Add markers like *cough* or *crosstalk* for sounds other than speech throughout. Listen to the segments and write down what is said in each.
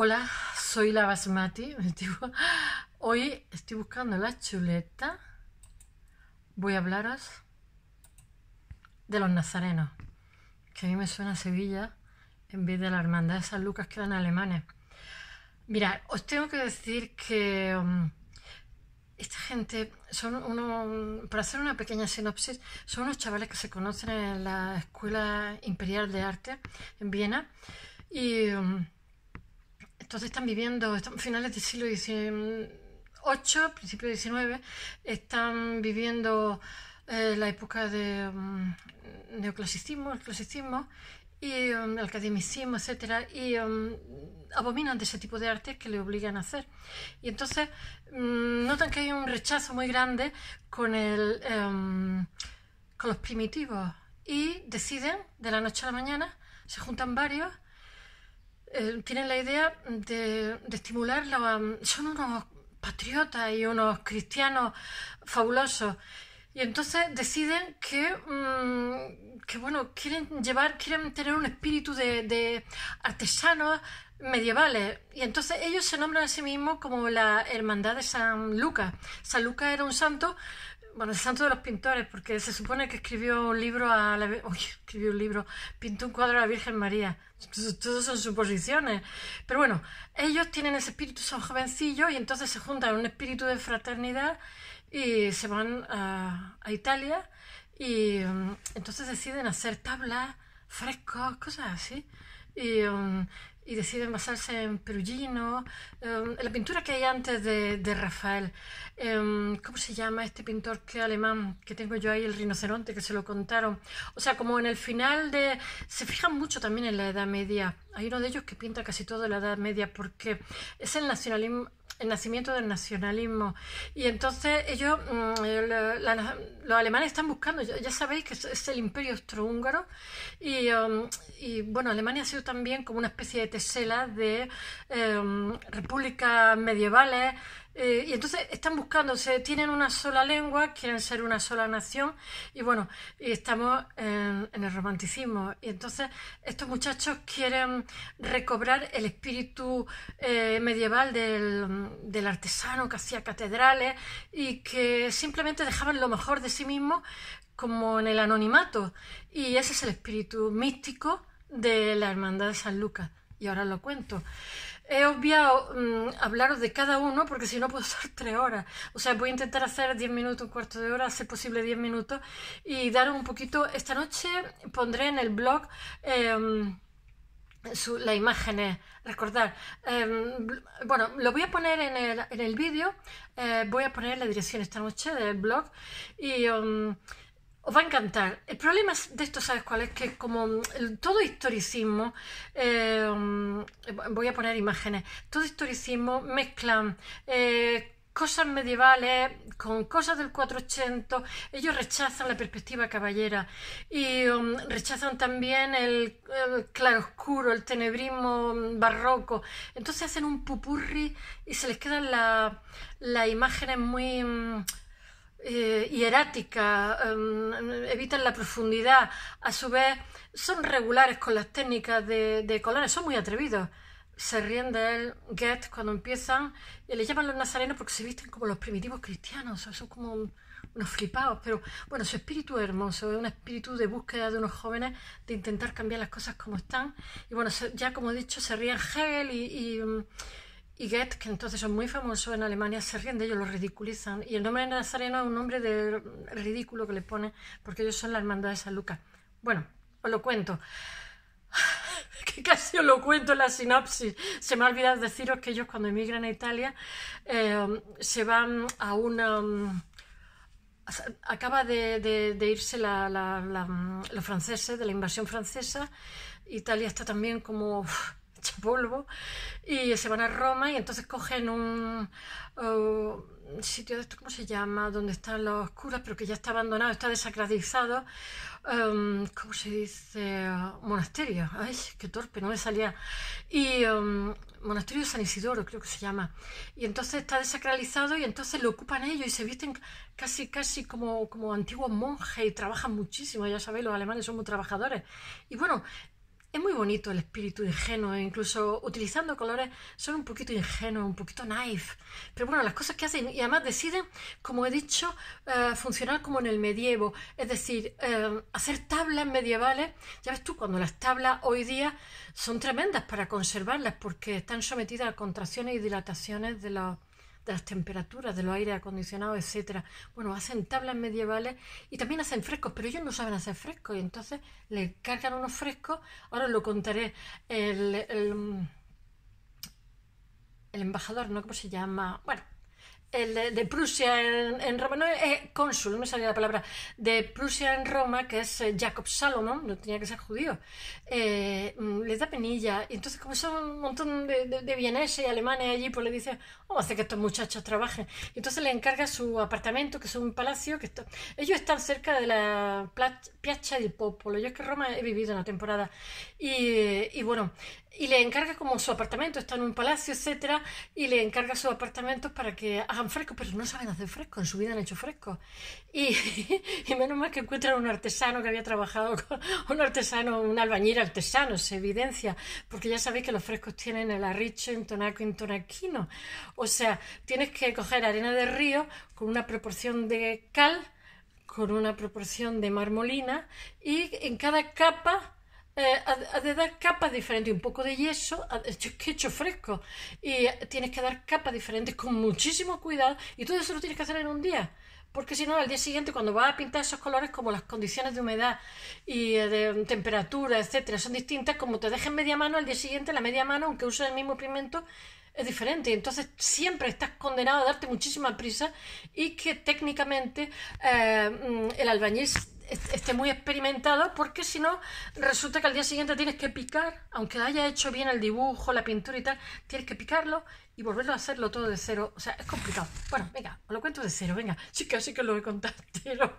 Hola, soy la basmati. Hoy estoy buscando la chuleta. Voy a hablaros de los nazarenos, que a mí me suena a Sevilla en vez de la hermandad de San Lucas que eran alemanes. Mira, os tengo que decir que um, esta gente son unos, para hacer una pequeña sinopsis, son unos chavales que se conocen en la Escuela Imperial de Arte en Viena y... Um, entonces están viviendo, finales del siglo XVIII, principio XIX, están viviendo eh, la época de mm, neoclasicismo, el clasicismo y mm, el academicismo, etcétera, y mm, abominan de ese tipo de arte que le obligan a hacer. Y entonces notan que hay un rechazo muy grande con, el, em, con los primitivos y deciden de la noche a la mañana, se juntan varios eh, tienen la idea de, de son unos patriotas y unos cristianos fabulosos y entonces deciden que, mm, que bueno quieren llevar quieren tener un espíritu de, de, artesanos medievales y entonces ellos se nombran a sí mismos como la hermandad de San Lucas San Lucas era un santo bueno, el santo de los pintores, porque se supone que escribió un libro a la escribió un libro, pintó un cuadro a la Virgen María. Todos son suposiciones. Pero bueno, ellos tienen ese espíritu, son jovencillos y entonces se juntan en un espíritu de fraternidad y se van a, Italia y um, entonces deciden hacer tablas, frescos, cosas así. Y, um, y deciden basarse en Perugino, em, la pintura que hay antes de, Rafael. Em, ¿Cómo se llama este pintor que alemán que tengo yo ahí, el rinoceronte, que se lo contaron? O sea, como en el final de... Se fijan mucho también en la Edad Media. Hay uno de ellos que pinta casi toda la Edad Media porque es el nacionalismo el nacimiento del nacionalismo. Y entonces ellos, mm, eh, los alemanes están buscando, ya, sabéis que es, el imperio austrohúngaro, um, y, bueno, Alemania ha sido también como una especie de tesela de em, repúblicas medievales, eh, y entonces están buscándose, tienen una sola lengua, quieren ser una sola nación y bueno, y estamos en, el romanticismo. Y entonces estos muchachos quieren recobrar el espíritu eh, medieval del, del, artesano que hacía catedrales y que simplemente dejaban lo mejor de sí mismo como en el anonimato. Y ese es el espíritu místico de la Hermandad de San Lucas. Y ahora lo cuento he obviado mm, hablaros de cada uno porque si no puedo ser *laughs* tres horas. O sea, voy a intentar hacer diez minutos, un cuarto de hora, hacer posible diez minutos y dar un poquito. Esta noche pondré en el blog em, las imágenes, eh, recordar. Em, bueno, lo voy a poner en el, vídeo, eh, voy a poner la dirección esta noche del blog y... Em, os va a encantar. El problema de esto, ¿sabes cuál es? Que como mm, todo historicismo, eh, mm, voy a poner imágenes, todo historicismo mezclan... Eh, cosas medievales con cosas del 400, ellos rechazan la perspectiva caballera y mm, rechazan también el, claroscuro, el tenebrismo barroco. Entonces hacen un pupurri y se les quedan las imágenes muy eh, hierática, em, evitan la profundidad, a su vez son regulares con las técnicas de, de colores, son muy atrevidos. Se ríen de él, Goethe, cuando empiezan, y le llaman los nazarenos porque se visten como los primitivos cristianos, son como unos flipados, pero bueno, su espíritu es hermoso, es un espíritu de búsqueda de unos jóvenes, de intentar cambiar las cosas como están, y bueno, ya como he dicho, se ríen Hegel y mm, y Goethe, que entonces son muy famosos en Alemania, se ríen de ellos, los ridiculizan. Y el nombre de Nazareno es un nombre de ridículo que le pone porque ellos son la hermandad de San Lucas. Bueno, os lo cuento. *laughs* que casi os lo cuento en la sinopsis. Se me ha olvidado deciros que ellos cuando emigran a Italia eh, se van a una... Mm, acaba de, irse la, mm, los franceses, de la invasión francesa. Italia está también como polvo y se van a Roma y entonces cogen uh, un sitio de esto, ¿cómo se llama? Donde están los curas, pero que ya está abandonado, está desacralizado. Um, ¿Cómo se dice? Monasterio. Ay, qué torpe, no me salía. Y um, monasterio de San Isidoro, creo que se llama. Y entonces está desacralizado y entonces lo ocupan ellos y se visten casi, casi como, como antiguos monjes y trabajan muchísimo. Ya sabéis, los alemanes son muy trabajadores. Y bueno, es muy bonito el espíritu ingenuo, incluso utilizando colores son un poquito ingenuos, un poquito naive, Pero bueno, las cosas que hacen y además deciden, como he dicho, eh, funcionar como en el medievo, es decir, eh, hacer tablas medievales. Ya ves tú, cuando las tablas hoy día son tremendas para conservarlas porque están sometidas a contracciones y dilataciones de la las temperaturas de los aires acondicionados, etcétera. Bueno, hacen tablas medievales y también hacen frescos, pero ellos no saben hacer frescos y entonces le cargan unos frescos. Ahora lo contaré. El, el, el embajador, ¿no? ¿Cómo se llama? Bueno, el de, Prusia en, Roma, no, es eh, cónsul, no me salía la palabra, de Prusia en Roma, que es eh, Jacob Salomon, no tenía que ser judío, eh, mm, les da penilla. Y entonces, como son un montón de, de, vieneses y alemanes allí, pues le dice, vamos oh, a que estos muchachos trabajen. Y entonces le encarga su apartamento, que es un palacio, que esto ellos están cerca de la Piazza del Popolo. Yo es que Roma he vivido una temporada. y bueno, y le encarga como su apartamento, está en un palacio, etcétera, y le encarga sus apartamentos para que hagan fresco. pero no saben hacer fresco. en su vida han hecho fresco. Y, *laughs* menos mal que encuentran un artesano que había trabajado con *laughs* un artesano, un albañil artesano, se evidencia, porque ya sabéis que los frescos tienen el arricho, en tonaco, en tonaquino. O sea, tienes que coger arena de río con una proporción de cal, con una proporción de marmolina, y en cada capa eh, has, de dar capas diferentes, un poco de yeso, que hecho fresco, y tienes que dar capas diferentes con muchísimo cuidado, y todo eso lo tienes que hacer en un día porque si no, al día siguiente, cuando vas a pintar esos colores, como las condiciones de humedad y eh, de temperatura, etcétera, son distintas, como te dejes media mano, al día siguiente la media mano, aunque uses el mismo pigmento, es diferente. Entonces, siempre estás condenado a darte muchísima prisa y que técnicamente eh, mm, el albañil esté muy experimentado, porque si no, resulta que al día siguiente tienes que picar, aunque haya hecho bien el dibujo, la pintura y tal, tienes que picarlo y volverlo a hacerlo todo de cero. O sea, es complicado. Bueno, venga, os lo cuento de cero, venga. Sí, casi que lo voy a contar,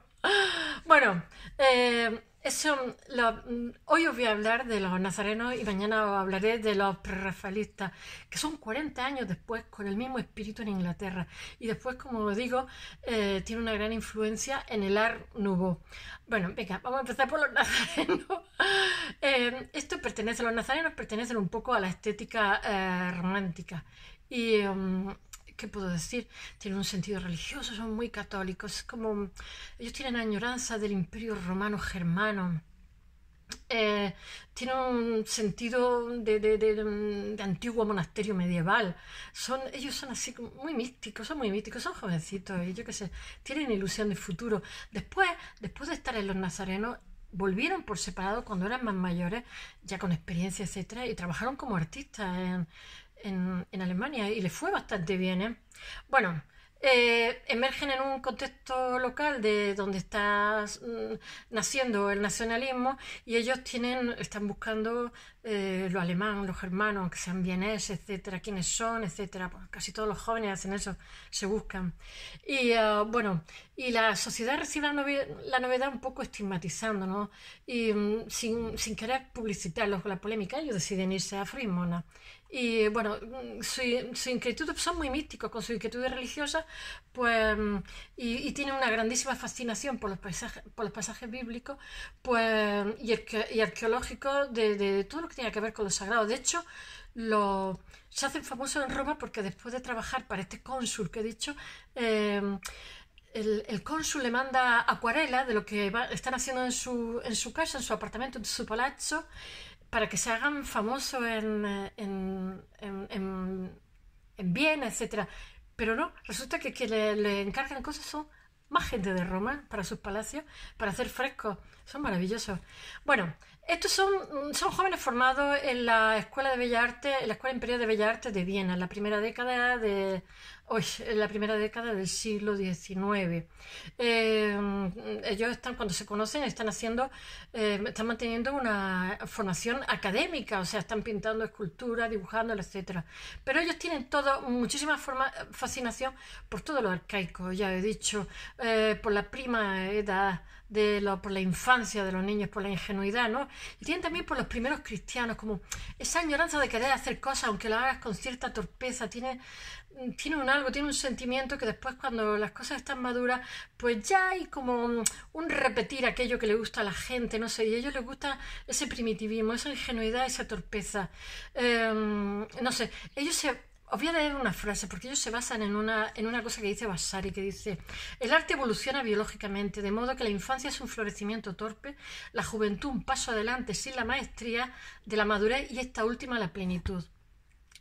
*laughs* Bueno, eh, eso, um, mm, hoy os voy a hablar de los nazarenos y mañana os hablaré de los prerrafalistas, que son 40 años después con el mismo espíritu en Inglaterra. Y después, como digo, eh, tiene una gran influencia en el Art Nouveau. Bueno, venga, vamos a empezar por los *laughs* nazarenos. Em, esto pertenece, los nazarenos pertenecen un poco a la estética eh, romántica. Y. Em, ¿qué puedo decir? Tienen un sentido religioso, son muy católicos, es como ellos tienen añoranza del imperio romano germano. Eh, tienen un sentido mm, de, antiguo monasterio medieval. Son, ellos son así muy místicos, son muy místicos, son jovencitos, y yo qué sé, tienen ilusión de futuro. Después, después de estar en los nazarenos, volvieron por separado cuando eran más mayores, ya con experiencia, etcétera, y trabajaron como artistas en, en, Alemania y le fue bastante bien. ¿eh? Bueno, eh, emergen en un contexto local de donde está mm, naciendo el nacionalismo y ellos tienen, están buscando eh, lo alemán, los germanos, que sean bienes, etcétera, quiénes son, etcétera. casi todos los jóvenes hacen eso, se buscan. Y ah, bueno, y la sociedad recibe la, novedad, un poco estigmatizando, ¿no? Y mm, sin, sin, querer publicitarlos con la polémica, ellos deciden irse a Frismona y bueno, su, su inquietud son muy místicos con sus inquietudes religiosas, pues, y, y tienen una grandísima fascinación por los paisajes, por los pasajes bíblicos pues, y, arqueológicos de, todo lo que tiene que ver con lo sagrado. De hecho, se hacen famosos en Roma porque después de trabajar para este cónsul que he dicho, eh, el, cónsul le manda acuarelas de lo que están haciendo en su, en su casa, en su apartamento, en su palacio para que se hagan famosos eh, en, en, en, en, Viena, etc. Pero no, resulta que, que le, le encargan cosas son más gente de Roma para sus palacios, para hacer frescos son maravillosos. Bueno, estos son, mm, son jóvenes formados en la Escuela de Bellas Artes, la Escuela Imperial de Bellas Artes de Viena, en la primera década de hoy, la primera década del siglo XIX. Eh, ellos están, cuando se conocen, están haciendo, eh, están manteniendo una formación académica, o sea, están pintando escultura, dibujando, etcétera. Pero ellos tienen todo, muchísima fascinación por todo lo arcaico, ya he dicho, eh, por la prima edad de por la infancia de los niños, por la ingenuidad, ¿no? Y tienen también por los primeros cristianos, como esa ignorancia de querer hacer cosas, aunque lo hagas con cierta torpeza, tiene, tiene un algo, tiene un sentimiento que después cuando las cosas están maduras, pues ya hay como un, repetir aquello que le gusta a la gente, no sé, y a ellos les gusta ese primitivismo, esa ingenuidad, esa torpeza. Em, no sé, ellos se os voy a leer una frase porque ellos se basan en una, en una cosa que dice Vasari, que dice, el arte evoluciona biológicamente, de modo que la infancia es un florecimiento torpe, la juventud un paso adelante sin la maestría de la madurez y esta última la plenitud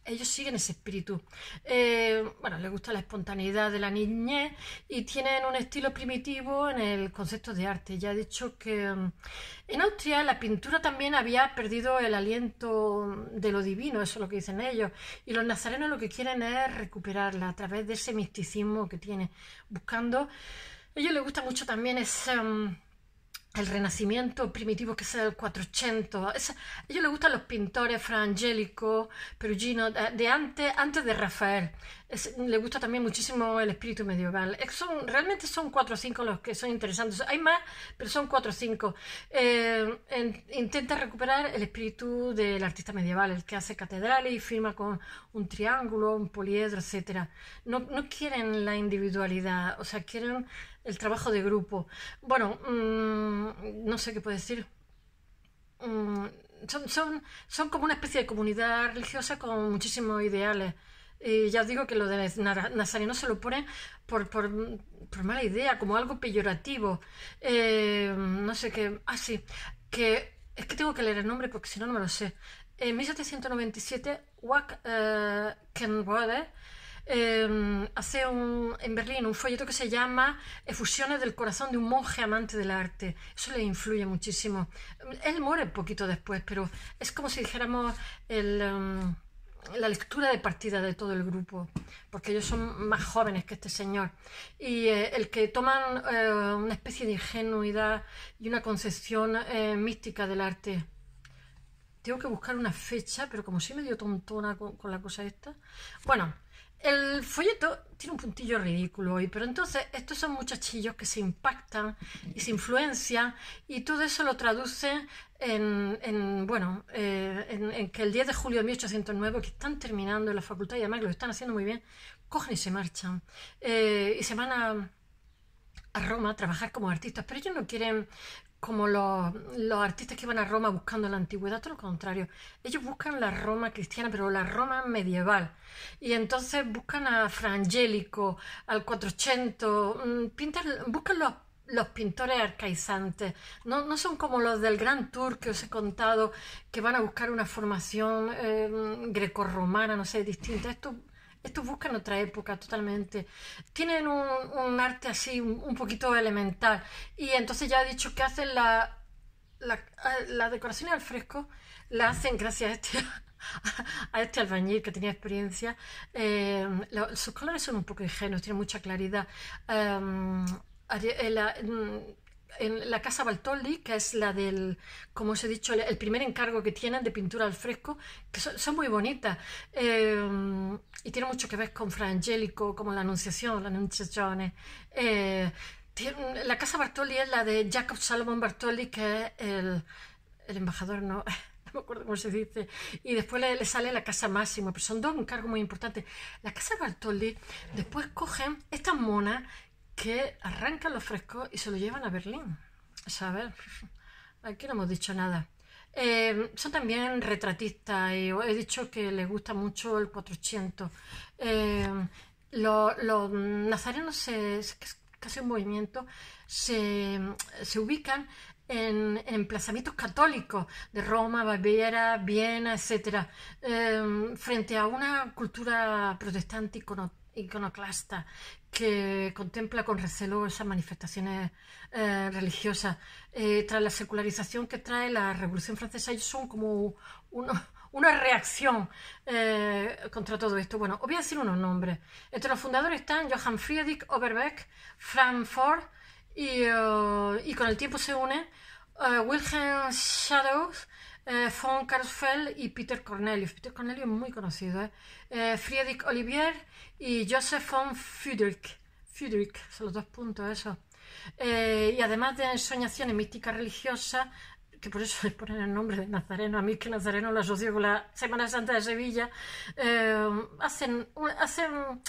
ellos siguen ese espíritu. Eh, bueno, les gusta la espontaneidad de la niñez y tienen un estilo primitivo en el concepto de arte. Ya he dicho que mm, en Austria la pintura también había perdido el aliento de lo divino, eso es lo que dicen ellos. Y los nazarenos lo que quieren es recuperarla a través de ese misticismo que tienen buscando... A ellos les gusta mucho también ese... Mm, el Renacimiento primitivo, que sea el 400. Es, le ellos les gustan los pintores, Fra Angelico, Perugino, de antes, antes de Rafael le gusta también muchísimo el espíritu medieval. son, realmente son cuatro o cinco los que son interesantes. Hay más, pero son cuatro o cinco. Eh, intenta recuperar el espíritu del artista medieval, el que hace catedrales y firma con un triángulo, un poliedro, etcétera. No, no quieren la individualidad, o sea, quieren el trabajo de grupo. Bueno, mm, no sé qué puedo decir. Mm, son, son, son como una especie de comunidad religiosa con muchísimos ideales. Y ya os digo que lo de Nazareno se lo pone por, por, mala idea, como algo peyorativo. Eh, no sé qué. Ah, sí. Que es que tengo que leer el nombre porque si no, no me lo sé. En 1797, Wack eh, em, hace un, en Berlín un folleto que se llama Efusiones del corazón de un monje amante del arte. Eso le influye muchísimo. Él muere un poquito después, pero es como si dijéramos el. Em, la lectura de partida de todo el grupo, porque ellos son más jóvenes que este señor, y eh, el que toman eh, una especie de ingenuidad y una concepción eh, mística del arte. Tengo que buscar una fecha, pero como si me dio tontona con, con la cosa esta. Bueno, el folleto tiene un puntillo ridículo hoy, pero entonces estos son muchachillos que se impactan y se influencian y todo eso lo traduce en, bueno, eh, en, que el 10 de julio de 1809, que están terminando en la facultad y además lo están haciendo muy bien, cogen y se marchan eh, y se van a Roma a trabajar como artistas, pero ellos no quieren como los, artistas que van a Roma buscando la antigüedad, todo lo contrario. Ellos buscan la Roma cristiana, pero la Roma medieval. Y entonces buscan a Frangélico, al 400, mm, buscan los, pintores arcaizantes. No, son como los del Gran Tour que os he contado, que van a buscar una formación eh, mm, grecorromana, no sé, distinta. esto estos buscan otra época totalmente. Tienen un, arte así, un, poquito elemental. Y entonces ya he dicho que hacen la, la, ah, decoración al fresco, la hacen gracias a este, *laughs* a este albañil que tenía experiencia. Em, sus colores son un poco ingenuos, tienen mucha claridad. Em, eh, mm, en la Casa Bartoli, que es la del, como os he dicho, el primer encargo que tienen de pintura al fresco, que son, muy bonitas. Eh, y tiene mucho que ver con Fra Angelico, como la Anunciación, la Anunciación. Eh, la Casa Bartoli es la de Jacob Salomon Bartoli, que es el, el embajador, no, *laughs* no me acuerdo cómo se dice, y después le, sale la casa Máximo pero son dos encargos muy importantes. La casa Bartoli después cogen estas monas que arrancan los frescos y se lo llevan a Berlín. ¿Sabes? Aquí no hemos dicho nada. Eh, son también retratistas y he dicho que les gusta mucho el 400. los, nazarenos, es casi un movimiento, se, ubican en, emplazamientos católicos de Roma, Baviera, Viena, etc., eh, frente a una cultura protestante y iconoclasta iconoclasta que contempla con recelo esas manifestaciones eh, religiosas. Eh, tras la secularización que trae la Revolución Francesa, y son como una reacción eh, contra todo esto. Bueno, os voy a decir unos nombres. Entre los fundadores están Johann Friedrich Oberbeck, Frank Ford, y, con el tiempo se une Wilhelm Shadows, von eh, Karlsfeld y Peter Cornelius. Peter Cornelius es muy conocido, ¿eh? Eh, Friedrich Olivier y Joseph von Friedrich. Friedrich, son los dos puntos, eso. y además de ensoñaciones místicas religiosas, que por eso le ponen el nombre de Nazareno, a mí que Nazareno lo asocio con la Semana Santa de Sevilla, hacen, hacen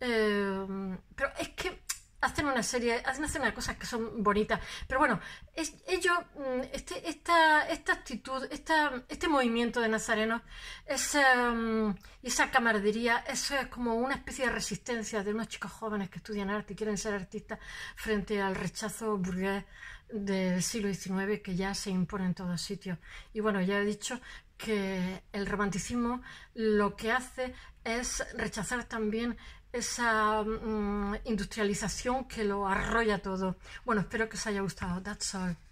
pero es que hacen una serie, hacen, una unas cosas que son bonitas. Pero bueno, es, ellos, mm, este, esta, esta actitud, esta, este movimiento de Nazareno, em, y esa camaradería, eso es como una especie de resistencia de unos chicos jóvenes que estudian arte y quieren ser artistas frente al rechazo burgués del siglo XIX que ya se impone en todos sitios. Y bueno, ya he dicho que el romanticismo lo que hace es rechazar también esa mm, industrialización que lo arrolla todo. Bueno, espero que os haya gustado. That's all.